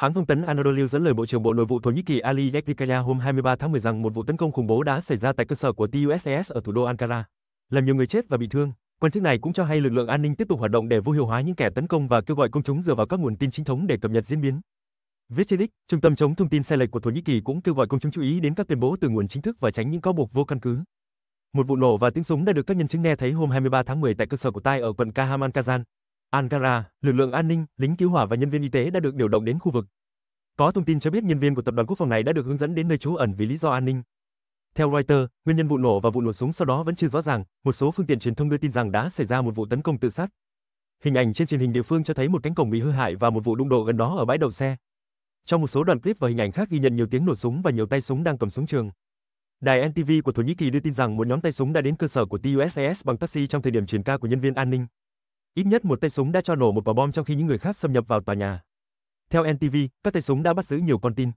Hãng thông tấn Anadolu dẫn lời Bộ trưởng Bộ Nội vụ Thổ Nhĩ Kỳ Ali Yekdikaya hôm 23 tháng 10 rằng một vụ tấn công khủng bố đã xảy ra tại cơ sở của TUSES ở thủ đô Ankara, làm nhiều người chết và bị thương. Quan chức này cũng cho hay lực lượng an ninh tiếp tục hoạt động để vô hiệu hóa những kẻ tấn công và kêu gọi công chúng dựa vào các nguồn tin chính thống để cập nhật diễn biến. Viết trên X, Trung tâm chống thông tin sai lệch của Thổ Nhĩ Kỳ cũng kêu gọi công chúng chú ý đến các tuyên bố từ nguồn chính thức và tránh những cáo buộc vô căn cứ. Một vụ nổ và tiếng súng đã được các nhân chứng nghe thấy hôm 23 tháng 10 tại cơ sở của Tai ở quận Kahraman Kazan, Ankara, lực lượng an ninh, lính cứu hỏa và nhân viên y tế đã được điều động đến khu vực. Có thông tin cho biết nhân viên của tập đoàn quốc phòng này đã được hướng dẫn đến nơi trú ẩn vì lý do an ninh. Theo Reuters, nguyên nhân vụ nổ và vụ nổ súng sau đó vẫn chưa rõ ràng, một số phương tiện truyền thông đưa tin rằng đã xảy ra một vụ tấn công tự sát. Hình ảnh trên truyền hình địa phương cho thấy một cánh cổng bị hư hại và một vụ đụng độ gần đó ở bãi đậu xe. Trong một số đoạn clip và hình ảnh khác ghi nhận nhiều tiếng nổ súng và nhiều tay súng đang cầm súng trường. Đài NTV của Thổ Nhĩ Kỳ đưa tin rằng một nhóm tay súng đã đến cơ sở của TUSAS bằng taxi trong thời điểm chuyển ca của nhân viên an ninh ít nhất một tay súng đã cho nổ một quả bom trong khi những người khác xâm nhập vào tòa nhà. Theo NTV, các tay súng đã bắt giữ nhiều con tin.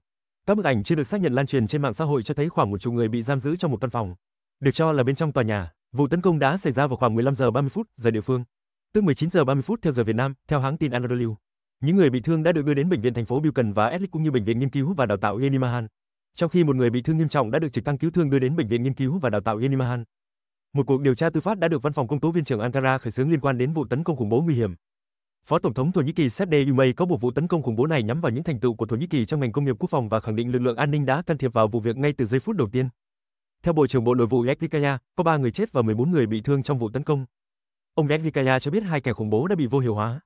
Các bức ảnh chưa được xác nhận lan truyền trên mạng xã hội cho thấy khoảng một chục người bị giam giữ trong một căn phòng. Được cho là bên trong tòa nhà, vụ tấn công đã xảy ra vào khoảng 15 giờ 30 phút giờ địa phương, tức 19 giờ 30 phút theo giờ Việt Nam, theo hãng tin Anadolu. Những người bị thương đã được đưa đến bệnh viện thành phố Buchan và Essex cũng như bệnh viện nghiên cứu và đào tạo Yenimahan. Trong khi một người bị thương nghiêm trọng đã được trực thăng cứu thương đưa đến bệnh viện nghiên cứu và đào tạo Yenimahan. Một cuộc điều tra tư pháp đã được văn phòng công tố viên trưởng Ankara khởi xướng liên quan đến vụ tấn công khủng bố nguy hiểm. Phó Tổng thống Thổ Nhĩ Kỳ Sede Ümey có buộc vụ tấn công khủng bố này nhắm vào những thành tựu của Thổ Nhĩ Kỳ trong ngành công nghiệp quốc phòng và khẳng định lực lượng an ninh đã can thiệp vào vụ việc ngay từ giây phút đầu tiên. Theo Bộ trưởng Bộ Nội vụ Yevgeny có 3 người chết và 14 người bị thương trong vụ tấn công. Ông Yevgeny cho biết hai kẻ khủng bố đã bị vô hiệu hóa.